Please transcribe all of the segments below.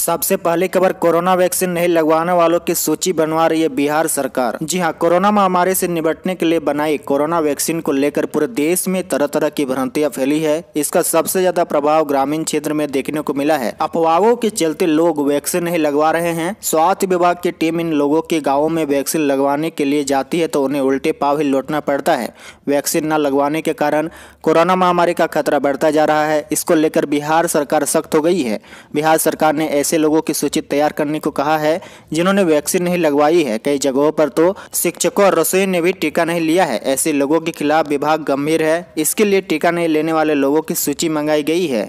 सबसे पहली खबर कोरोना वैक्सीन नहीं लगवाने वालों की सूची बनवा रही है बिहार सरकार जी हाँ कोरोना महामारी से निपटने के लिए बनाई कोरोना वैक्सीन को लेकर पूरे देश में तरह तरह की भ्रांतियां फैली है इसका सबसे ज्यादा प्रभाव ग्रामीण क्षेत्र में देखने को मिला है अफवाहों के चलते लोग वैक्सीन नहीं लगवा रहे हैं स्वास्थ्य विभाग की टीम इन लोगों के गाँव में वैक्सीन लगवाने के लिए जाती है तो उन्हें उल्टे पाव ही लौटना पड़ता है वैक्सीन न लगवाने के कारण कोरोना महामारी का खतरा बढ़ता जा रहा है इसको लेकर बिहार सरकार सख्त हो गई है बिहार सरकार ने ऐसे ऐसे लोगों की सूची तैयार करने को कहा है जिन्होंने वैक्सीन नहीं लगवाई है कई जगहों पर तो शिक्षकों और रसोई ने भी टीका नहीं लिया है ऐसे लोगों के खिलाफ विभाग गंभीर है इसके लिए टीका नहीं लेने वाले लोगों की सूची मंगाई गई है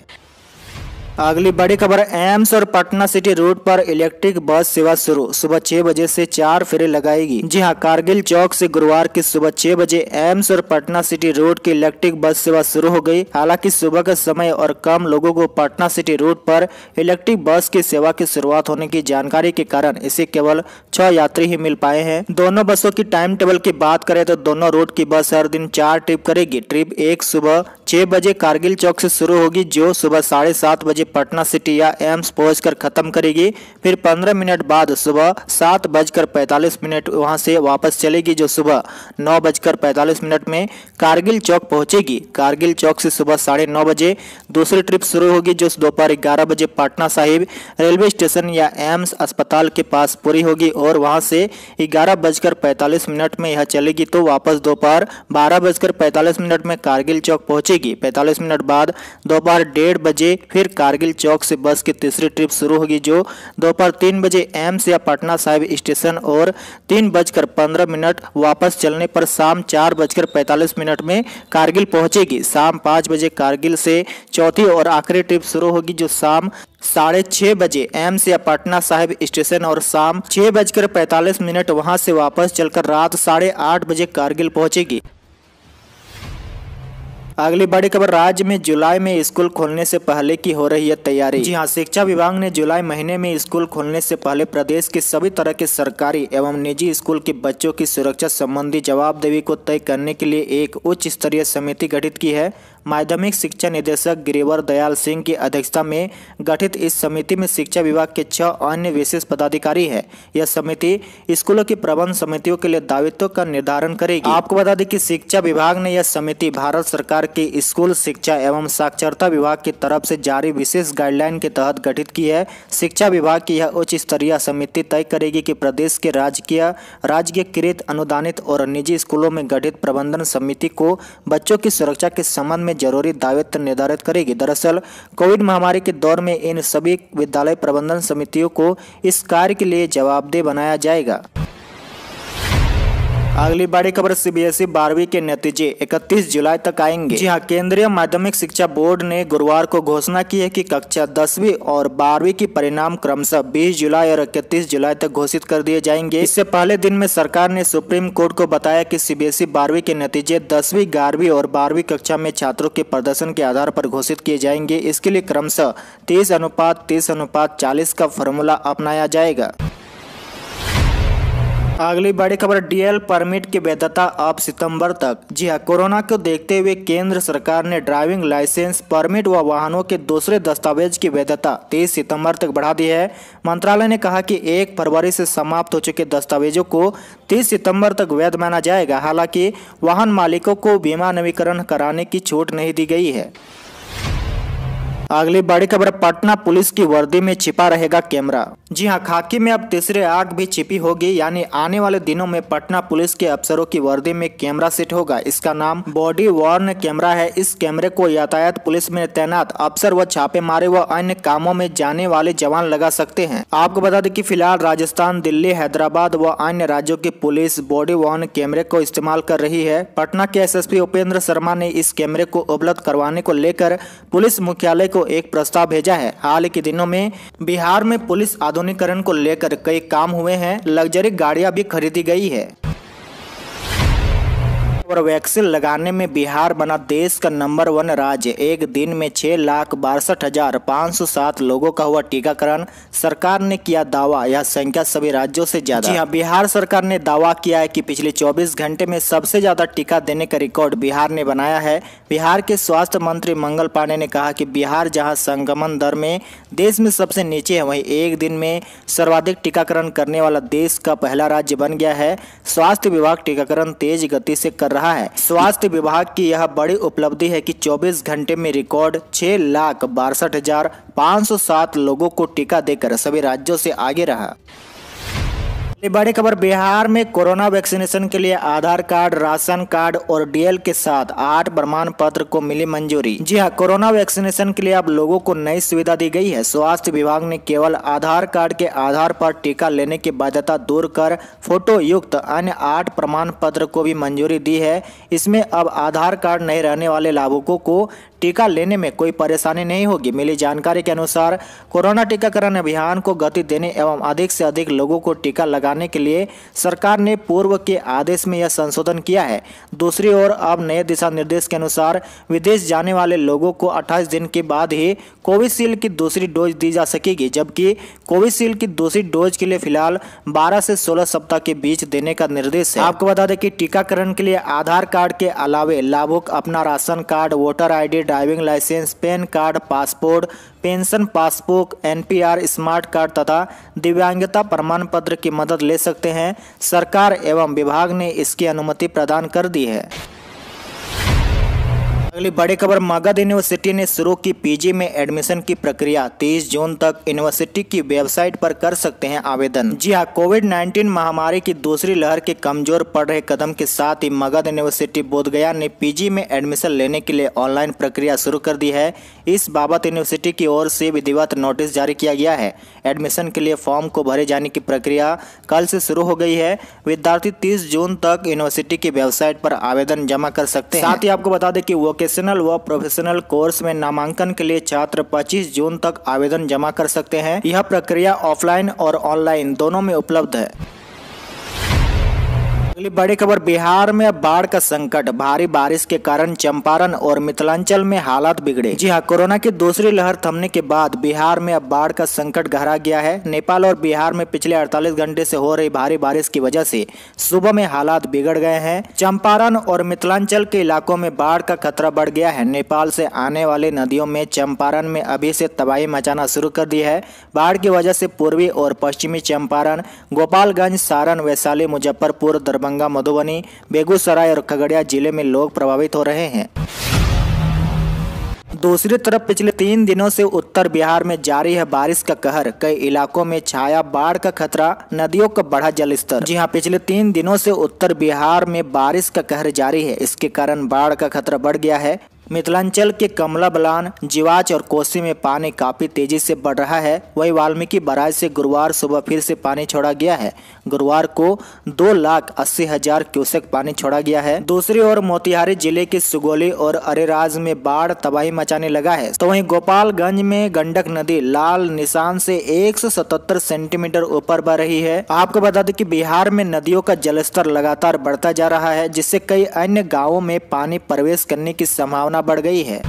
अगली बड़ी खबर एम्स और पटना सिटी रोड पर इलेक्ट्रिक बस सेवा शुरू सुबह छह बजे से चार फेरे लगाएगी जी हां कारगिल चौक से गुरुवार की सुबह छह बजे एम्स और पटना सिटी रोड की इलेक्ट्रिक बस सेवा शुरू हो गई हालांकि सुबह के समय और कम लोगों को पटना सिटी रोड पर इलेक्ट्रिक बस की सेवा की शुरुआत होने की जानकारी के कारण इसे केवल छह यात्री ही मिल पाए हैं दोनों बसों की टाइम टेबल की बात करें तो दोनों रोड की बस हर दिन चार ट्रिप करेगी ट्रिप एक सुबह छह बजे कारगिल चौक से शुरू होगी जो सुबह साढ़े सात बजे पटना सिटी या एम्स पहुंचकर ख़त्म करेगी फिर 15 मिनट बाद सुबह सात बजकर पैंतालीस मिनट वहां से वापस चलेगी जो सुबह नौ बजकर पैंतालीस मिनट में कारगिल चौक पहुंचेगी कारगिल चौक से सुबह साढ़े नौ बजे दूसरी ट्रिप शुरू होगी जो दोपहर ग्यारह बजे पटना साहिब रेलवे स्टेशन या एम्स अस्पताल के पास पूरी होगी और वहाँ से ग्यारह बजकर पैंतालीस मिनट में यह चलेगी तो वापस दोपहर बारह बजकर पैंतालीस मिनट में कारगिल चौक पहुँचेगी पैंतालीस मिनट बाद दोपहर डेढ़ बजे फिर कार कारगिल चौक से बस की तीसरी ट्रिप शुरू होगी जो दोपहर तीन बजे एम्स या पटना साहिब स्टेशन और तीन बजकर पंद्रह मिनट वापस चलने पर शाम चार बजकर पैंतालीस मिनट में कारगिल पहुंचेगी शाम पाँच बजे कारगिल से चौथी और आखिरी ट्रिप शुरू होगी जो शाम साढ़े छः बजे एम्स या पटना साहिब स्टेशन और शाम छः बजकर पैंतालीस मिनट वहां से वापस चलकर रात साढ़े आठ बजे कारगिल पहुंचेगी अगली बड़ी खबर राज्य में जुलाई में स्कूल खोलने से पहले की हो रही है तैयारी जी हाँ शिक्षा विभाग ने जुलाई महीने में स्कूल खोलने से पहले प्रदेश के सभी तरह के सरकारी एवं निजी स्कूल के बच्चों की सुरक्षा संबंधी जवाबदेही को तय करने के लिए एक उच्च स्तरीय समिति गठित की है माध्यमिक शिक्षा निदेशक गिरिवर दयाल सिंह की अध्यक्षता में गठित इस समिति में शिक्षा विभाग के छह अन्य विशेष पदाधिकारी है यह समिति स्कूलों की प्रबंध समितियों के लिए दावित्व का निर्धारण करेगी आपको बता दें कि शिक्षा विभाग ने यह समिति भारत सरकार के स्कूल शिक्षा एवं साक्षरता विभाग की तरफ से जारी विशेष गाइडलाइन के तहत गठित की है शिक्षा विभाग की यह उच्च स्तरीय समिति तय करेगी की प्रदेश के राजकीय राजकीयकृत अनुदानित और निजी स्कूलों में गठित प्रबंधन समिति को बच्चों की सुरक्षा के संबंध में में जरूरी दायित्व निर्धारित करेगी दरअसल कोविड महामारी के दौर में इन सभी विद्यालय प्रबंधन समितियों को इस कार्य के लिए जवाबदेह बनाया जाएगा अगली बड़ी खबर सीबीएसई e बारहवीं के नतीजे 31 जुलाई तक आएंगे जी हाँ केंद्रीय माध्यमिक शिक्षा बोर्ड ने गुरुवार को घोषणा की है कि कक्षा दसवीं और बारहवीं की परिणाम क्रमशः 20 जुलाई और 31 जुलाई तक घोषित कर दिए जाएंगे इससे पहले दिन में सरकार ने सुप्रीम कोर्ट को बताया कि सीबीएसई e बारहवीं के नतीजे दसवीं ग्यारहवीं और बारहवीं कक्षा में छात्रों के प्रदर्शन के आधार पर घोषित किए जाएंगे इसके लिए क्रमशः तीस अनुपात तीस अनुपात चालीस का फॉर्मूला अपनाया जाएगा अगली बड़ी खबर डीएल परमिट की वैधता अब सितंबर तक जी हाँ कोरोना को देखते हुए केंद्र सरकार ने ड्राइविंग लाइसेंस परमिट व वाहनों के दूसरे दस्तावेज की वैधता तेईस सितंबर तक बढ़ा दी है मंत्रालय ने कहा कि एक फरवरी से समाप्त हो चुके दस्तावेजों को तीस सितंबर तक वैध माना जाएगा हालांकि वाहन मालिकों को बीमा नवीकरण कराने की छूट नहीं दी गई है अगली बड़ी खबर पटना पुलिस की वर्दी में छिपा रहेगा कैमरा जी हाँ खाकी में अब तीसरे आग भी छिपी होगी यानी आने वाले दिनों में पटना पुलिस के अफसरों की वर्दी में कैमरा सेट होगा इसका नाम बॉडी वार्न कैमरा है इस कैमरे को यातायात पुलिस में तैनात अफसर व छापेमारे व अन्य कामों में जाने वाले जवान लगा सकते हैं आपको बता दें की फिलहाल राजस्थान दिल्ली हैदराबाद व अन्य राज्यों की पुलिस बॉडी वार्न कैमरे को इस्तेमाल कर रही है पटना के एस उपेंद्र शर्मा ने इस कैमरे को उपलब्ध करवाने को लेकर पुलिस मुख्यालय को एक प्रस्ताव भेजा है हाल के दिनों में बिहार में पुलिस आधुनिकरण को लेकर कई काम हुए हैं लग्जरी गाड़ियां भी खरीदी गई है और वैक्सीन लगाने में बिहार बना देश का नंबर वन राज्य एक दिन में छह लाख बासठ हजार पाँच सौ सात लोगों का हुआ टीकाकरण सरकार ने किया दावा यह संख्या सभी राज्यों से ज्यादा जी हाँ बिहार सरकार ने दावा किया है कि पिछले 24 घंटे में सबसे ज्यादा टीका देने का रिकॉर्ड बिहार ने बनाया है बिहार के स्वास्थ्य मंत्री मंगल पांडे ने कहा की बिहार जहाँ संक्रमण दर में देश में सबसे नीचे है वही एक दिन में सर्वाधिक टीकाकरण करने वाला देश का पहला राज्य बन गया है स्वास्थ्य विभाग टीकाकरण तेज गति से कर रहा रहा है स्वास्थ्य विभाग की यह बड़ी उपलब्धि है कि 24 घंटे में रिकॉर्ड छह लाख बासठ हजार पाँच सौ सात लोगों को टीका देकर सभी राज्यों से आगे रहा बड़ी खबर बिहार में कोरोना वैक्सीनेशन के लिए आधार कार्ड राशन कार्ड और डीएल के साथ आठ प्रमाण पत्र को मिली मंजूरी जी हाँ कोरोना वैक्सीनेशन के लिए अब लोगों को नई सुविधा दी गई है स्वास्थ्य विभाग ने केवल आधार कार्ड के आधार पर टीका लेने की बाध्यता दूर कर फोटो युक्त अन्य आठ प्रमाण पत्र को भी मंजूरी दी है इसमें अब आधार कार्ड नहीं रहने वाले लाभुकों को टीका लेने में कोई परेशानी नहीं होगी मिली जानकारी के अनुसार कोरोना टीकाकरण अभियान को गति देने एवं अधिक से अधिक लोगों को टीका लगा लगाने के लिए सरकार ने पूर्व के आदेश में यह संशोधन किया है दूसरी ओर अब नए दिशा निर्देश के अनुसार विदेश जाने वाले लोगों को 28 दिन के बाद ही कोविशील्ड की दूसरी डोज दी जा सकेगी जबकि कोविशील्ड की दूसरी डोज के लिए फिलहाल बारह से सोलह सप्ताह के बीच देने का निर्देश है आपको बता दें कि टीकाकरण के लिए आधार कार्ड के अलावे लाभुक अपना ration card voter ID driving licence PAN card passport pension passbook NPR smart card तथा दिव्यांगता प्रमाण पत्र की मदद ले सकते हैं सरकार एवं विभाग ने इसकी अनुमति प्रदान कर दी है अगली बड़ी खबर मगध यूनिवर्सिटी ने शुरू की पीजी में एडमिशन की प्रक्रिया 30 जून तक यूनिवर्सिटी की वेबसाइट पर कर सकते हैं आवेदन जी हाँ कोविड 19 महामारी की दूसरी लहर के कमजोर पड़ रहे कदम के साथ ही मगध यूनिवर्सिटी बोधगया ने पीजी में एडमिशन लेने के लिए ऑनलाइन प्रक्रिया शुरू कर दी है इस बाबत यूनिवर्सिटी की ओर से विधिवत नोटिस जारी किया गया है एडमिशन के लिए फॉर्म को भरे जाने की प्रक्रिया कल से शुरू हो गई है विद्यार्थी तीस जून तक यूनिवर्सिटी की वेबसाइट पर आवेदन जमा कर सकते हैं साथ ही आपको बता दें कि वो वोकेशनल व प्रोफेशनल कोर्स में नामांकन के लिए छात्र 25 जून तक आवेदन जमा कर सकते हैं यह प्रक्रिया ऑफलाइन और ऑनलाइन दोनों में उपलब्ध है अगली बड़ी खबर बिहार में बाढ़ का संकट भारी बारिश के कारण चंपारण और मिथिलांचल में हालात बिगड़े जी हाँ कोरोना की दूसरी लहर थमने के बाद बिहार में अब बाढ़ का संकट गहरा गया है नेपाल और बिहार में पिछले 48 घंटे से हो रही भारी बारिश की वजह से सुबह में हालात बिगड़ गए हैं चंपारण और मिथिलांचल के इलाकों में बाढ़ का खतरा बढ़ गया है नेपाल से आने वाले नदियों में चंपारण में अभी से तबाही मचाना शुरू कर दी है बाढ़ की वजह से पूर्वी और पश्चिमी चंपारण गोपालगंज सारण वैशाली मुजफ्फरपुर दरभंगा दरभंगा मधुबनी बेगूसराय और खगड़िया जिले में लोग प्रभावित हो रहे हैं दूसरी तरफ पिछले तीन दिनों से उत्तर बिहार में जारी है बारिश का कहर कई इलाकों में छाया बाढ़ का खतरा नदियों का बढ़ा जल स्तर जी हाँ पिछले तीन दिनों से उत्तर बिहार में बारिश का कहर जारी है इसके कारण बाढ़ का खतरा बढ़ गया है मिथिलांचल के कमला बलान जीवाच और कोसी में पानी काफी तेजी से बढ़ रहा है वही वाल्मीकि बराज से गुरुवार सुबह फिर से पानी छोड़ा गया है गुरुवार को दो लाख अस्सी हजार क्यूसेक पानी छोड़ा गया है दूसरी ओर मोतिहारी जिले के सुगोली और अरेराज में बाढ़ तबाही मचाने लगा है तो वही गोपालगंज में गंडक नदी लाल निशान से एक सेंटीमीटर ऊपर बह रही है आपको बता दें की बिहार में नदियों का जलस्तर लगातार बढ़ता जा रहा है जिससे कई अन्य गाँवों में पानी प्रवेश करने की संभावना खतरा बढ़ गई है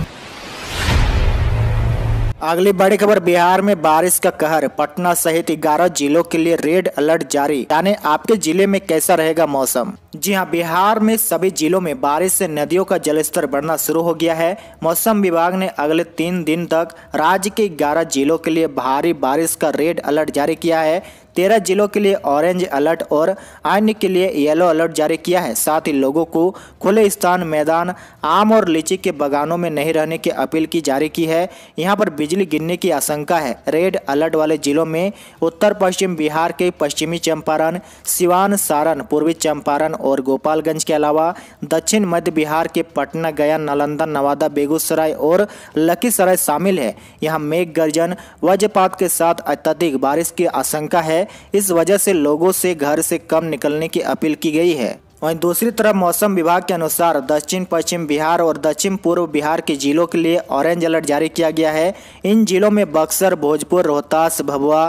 अगली बड़ी खबर बिहार में बारिश का कहर पटना सहित 11 जिलों के लिए रेड अलर्ट जारी यानी आपके जिले में कैसा रहेगा मौसम जी हां बिहार में सभी जिलों में बारिश से नदियों का जलस्तर बढ़ना शुरू हो गया है मौसम विभाग ने अगले तीन दिन तक राज्य के 11 जिलों के लिए भारी बारिश का रेड अलर्ट जारी किया है तेरह जिलों के लिए ऑरेंज अलर्ट और अन्य के लिए येलो अलर्ट जारी किया है साथ ही लोगों को खुले स्थान मैदान आम और लीची के बगानों में नहीं रहने की अपील की जारी की है यहाँ पर बिजली गिरने की आशंका है रेड अलर्ट वाले जिलों में उत्तर पश्चिम बिहार के पश्चिमी चंपारण सिवान सारण पूर्वी चंपारण और गोपालगंज के अलावा दक्षिण मध्य बिहार के पटना गया नालंदा नवादा बेगूसराय और लखीसराय शामिल है यहाँ मेघ गर्जन वज्रपात के साथ अत्यधिक बारिश की आशंका है है इस वजह से लोगों से घर से कम निकलने की अपील की गई है वहीं दूसरी तरफ मौसम विभाग के अनुसार दक्षिण पश्चिम बिहार और दक्षिण पूर्व बिहार के जिलों के लिए ऑरेंज अलर्ट जारी किया गया है इन जिलों में बक्सर भोजपुर रोहतास भभुआ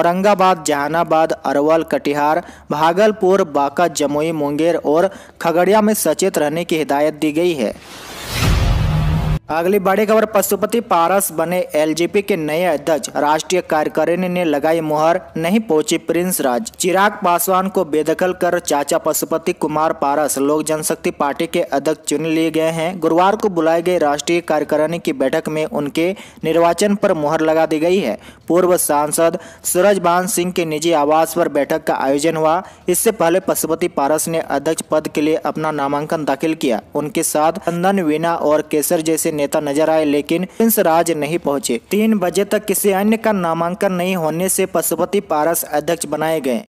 औरंगाबाद जहानाबाद अरवल कटिहार भागलपुर बांका जमुई मुंगेर और खगड़िया में सचेत रहने की हिदायत दी गई है अगली बड़ी खबर पशुपति पारस बने एलजेपी के नए अध्यक्ष राष्ट्रीय कार्यकारिणी ने लगाई मुहर नहीं पहुंची प्रिंस राज चिराग पासवान को बेदखल कर चाचा पशुपति कुमार पारस लोक जनशक्ति पार्टी के अध्यक्ष चुन लिए गए हैं गुरुवार को बुलाई गई राष्ट्रीय कार्यकारिणी की बैठक में उनके निर्वाचन पर मुहर लगा दी गई है पूर्व सांसद बान सिंह के निजी आवास पर बैठक का आयोजन हुआ इससे पहले पशुपति पारस ने अध्यक्ष पद के लिए अपना नामांकन दाखिल किया उनके साथ चंदन वीना और केसर जैसे नेता नजर आए लेकिन प्रिंस राज नहीं पहुंचे तीन बजे तक किसी अन्य का नामांकन नहीं होने से पशुपति पारस अध्यक्ष बनाए गए